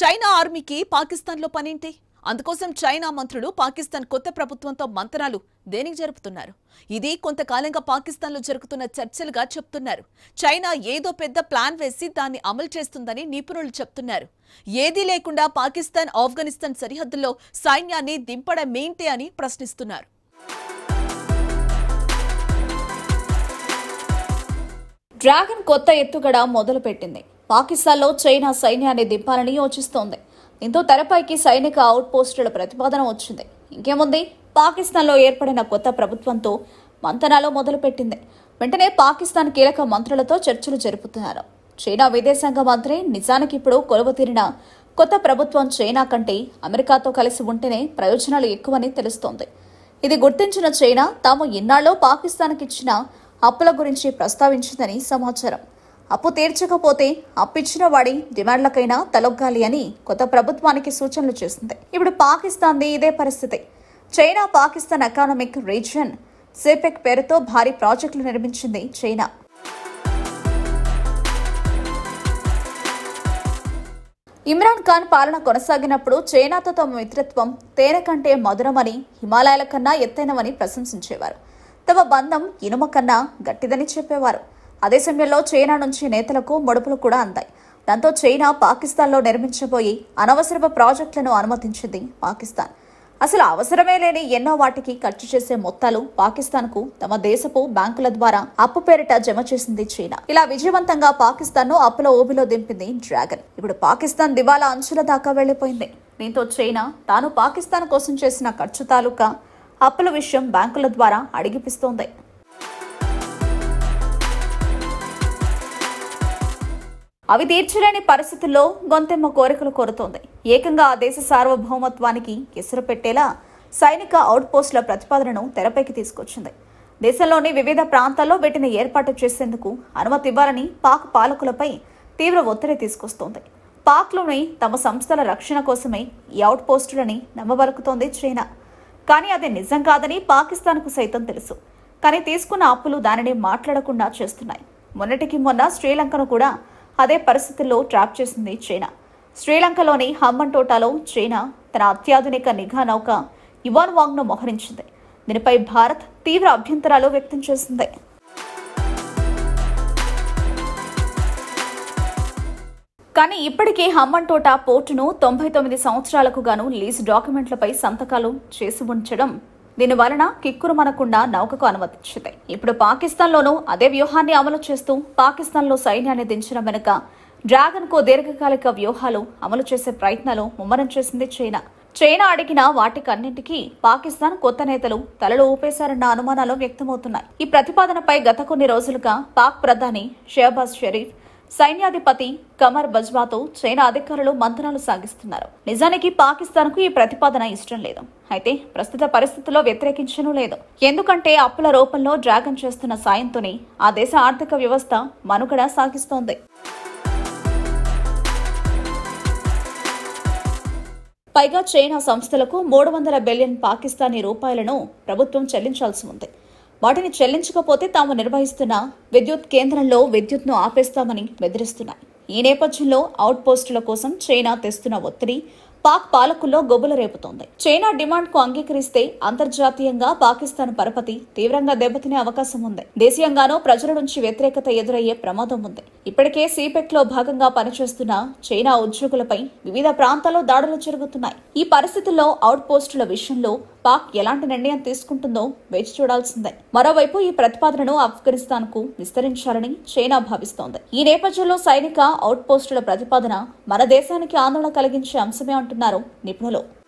China ఆర్మీకి పాకిస్తాన్లో పనేంటి అందుకోసం చైనా మంత్రులు పాకిస్తాన్ కొత్త ప్రభుత్వంతో మంత్రాలు దేనికి జరుపుతున్నారు ఇది కొంతకాలంగా పాకిస్తాన్లో జరుగుతున్న చర్చలుగా చెప్తున్నారు చైనా ఏదో పెద్ద ప్లాన్ వేసి దాన్ని అమలు చేస్తుందని నిపుణులు చెప్తున్నారు ఏదీ లేకుండా పాకిస్తాన్ ఆఫ్ఘనిస్తాన్ సరిహద్దుల్లో సైన్యాన్ని దింపడమేంటి అని ప్రశ్నిస్తున్నారు డ్రాగన్ కొత్త ఎత్తుగడ మొదలుపెట్టింది పాకిస్తాన్లో చైనా సైన్యాన్ని దింపాలని యోచిస్తోంది దీంతో తెరపైకి సైనిక అవుట్పోస్టుల ప్రతిపాదన వచ్చింది ఇంకేముంది పాకిస్తాన్లో ఏర్పడిన కొత్త ప్రభుత్వంతో మంతనాలు మొదలుపెట్టింది వెంటనే పాకిస్తాన్ కీలక మంత్రులతో చర్చలు జరుపుతున్నారు చైనా విదేశాంగ మంత్రి నిజానికి ఇప్పుడు కొలువతీరిన కొత్త ప్రభుత్వం చైనా కంటే అమెరికాతో కలిసి ఉంటేనే ప్రయోజనాలు ఎక్కువని తెలుస్తోంది ఇది గుర్తించిన చైనా తాము ఇన్నాళ్ళు పాకిస్తాన్కి ఇచ్చిన అప్పుల గురించి ప్రస్తావించిందని సమాచారం అప్పు తీర్చకపోతే అప్పిచ్చిన వాడి డిమాండ్లకైనా తలొగ్గాలి అని కొత్త ప్రభుత్వానికి సూచనలు చేసింది ఇప్పుడు పాకిస్తాన్ది ఇదే పరిస్థితి China Pakistan economic region CPEC పేరుతో భారీ ప్రాజెక్టులు నిర్మించింది చైనా ఇమ్రాన్ ఖాన్ పాలన కొనసాగినప్పుడు చైనాతో తమ మిత్రత్వం తేనె కంటే మధురమని హిమాలయాల కన్నా ఎత్తైనవని ప్రశంసించేవారు తమ బంధం ఇనుమ కన్నా గట్టిదని చెప్పేవారు అదే సమయంలో చైనా నుంచి నేతలకు మడుపులు కూడా అందాయి దాంతో చైనా పాకిస్తాన్లో నిర్మించబోయి అనవసరపు ప్రాజెక్టులను అనుమతించింది పాకిస్తాన్ అసలు అవసరమే లేని ఎన్నో వాటికి ఖర్చు చేసే మొత్తాలు పాకిస్తాన్కు తమ దేశపు బ్యాంకుల ద్వారా అప్పు పేరిట జమ చేసింది చైనా ఇలా విజయవంతంగా పాకిస్తాన్ను అప్పుల ఓబిలో దింపింది డ్రాగన్ ఇప్పుడు పాకిస్తాన్ దివాలా అంచుల దాకా వెళ్లిపోయింది దీంతో చైనా తాను పాకిస్తాన్ కోసం చేసిన ఖర్చు తాలూకా అప్పుల విషయం బ్యాంకుల ద్వారా అడిగిపిస్తోంది అవి తీర్చలేని పరిస్థితుల్లో గొంతెమ్మ కోరికలు కోరుతోంది ఏకంగా ఆ దేశ సార్వభౌమత్వానికి ఎసురు పెట్టేలా సైనిక అవుట్పోస్టుల ప్రతిపాదనను తెరపైకి తీసుకొచ్చింది దేశంలోని వివిధ ప్రాంతాల్లో వీటిని ఏర్పాటు చేసేందుకు అనుమతి ఇవ్వాలని పాక్ పాలకులపై తీవ్ర ఒత్తిడి తీసుకొస్తోంది పాక్లోని తమ సంస్థల రక్షణ కోసమే ఈ అవుట్పోస్టులని నమ్మబలుకుతోంది చైనా కానీ అది నిజం కాదని పాకిస్తాన్కు సైతం తెలుసు కానీ తీసుకున్న అప్పులు దానిని మాట్లాడకుండా చేస్తున్నాయి మొన్నటికి మొన్న శ్రీలంకను కూడా అదే పరిస్థితుల్లో ట్రాప్ చేసింది చైనా శ్రీలంకలోని హమ్మంటోటాలో చైనా తన అత్యాధునిక నిఘా నౌక ఇవాన్ వాంగ్ను మోహరించింది దీనిపై భారత్ తీవ్ర అభ్యంతరాలు వ్యక్తం చేసింది కానీ ఇప్పటికే టోటా పోర్టును తొంభై తొమ్మిది సంవత్సరాలకు గాను లీజ్ డాక్యుమెంట్లపై సంతకాలు చేసి ఉంచడం వలన కిక్కురు మనకుండా నౌకకు అనుమతించింది ఇప్పుడు పాకిస్తాన్లోనూ అదే వ్యూహాన్ని అమలు చేస్తూ పాకిస్తాన్లో సైన్యాన్ని దించిన వెనుక డ్రాగన్కు దీర్ఘకాలిక వ్యూహాలు అమలు చేసే ప్రయత్నాలు ముమ్మరం చేసింది చైనా చైనా అడిగిన వాటికన్నింటికీ పాకిస్తాన్ కొత్త నేతలు తలలు ఊపేశారన్న అనుమానాలు వ్యక్తమవుతున్నాయి ఈ ప్రతిపాదనపై గత కొన్ని రోజులుగా పాక్ ప్రధాని షెహబాజ్ షరీఫ్ సైన్యాధిపతి కమర్ బజ్వాతో చైనా అధికారులు మంత్రాలు సాగిస్తున్నారు నిజానికి పాకిస్తాన్కు ఈ ప్రతిపాదన ఇష్టం లేదు అయితే ప్రస్తుత పరిస్థితుల్లో వ్యతిరేకించను లేదు ఎందుకంటే అప్పుల రూపంలో డ్రాగన్ చేస్తున్న సాయంతోనే ఆ దేశ ఆర్థిక వ్యవస్థ మనుగడ సాగిస్తోంది పైగా చైనా సంస్థలకు మూడు వందల బిలియన్ పాకిస్తానీ రూపాయలను ప్రభుత్వం చెల్లించాల్సి ఉంది వాటిని చెల్లించకపోతే తాము నిర్వహిస్తున్న విద్యుత్ కేంద్రంలో విద్యుత్ను ఆపేస్తామని బెదిరిస్తున్నాయి ఈ నేపథ్యంలో అవుట్పోస్టుల కోసం చైనా తెస్తున్న ఒత్తిడి పాక్ పాలకుల్లో గొబుల రేపుతోంది చైనా డిమాండ్కు అంగీకరిస్తే అంతర్జాతీయంగా పాకిస్తాన్ పరపతి తీవ్రంగా దెబ్బతినే అవకాశం ఉంది దేశీయంగానూ ప్రజల నుంచి వ్యతిరేకత ఎదురయ్యే ప్రమాదం ఉంది ఇప్పటికే సిపెక్ లో భాగంగా పనిచేస్తున్న చైనా ఉద్యోగులపై వివిధ ప్రాంతాల్లో దాడులు జరుగుతున్నాయి ఈ పరిస్థితుల్లో అవుట్పోస్టుల విషయంలో పాక్ ఎలాంటి నిర్ణయం తీసుకుంటుందో వేచి చూడాల్సిందే మరోవైపు ఈ ప్రతిపాదనను ఆఫ్ఘనిస్తాన్ కు విస్తరించాలని చైనా భావిస్తోంది ఈ నేపథ్యంలో సైనిక అవుట్పోస్టుల ప్రతిపాదన మన దేశానికి ఆందోళన కలిగించే అంశమే అంటున్నారు నిపుణులు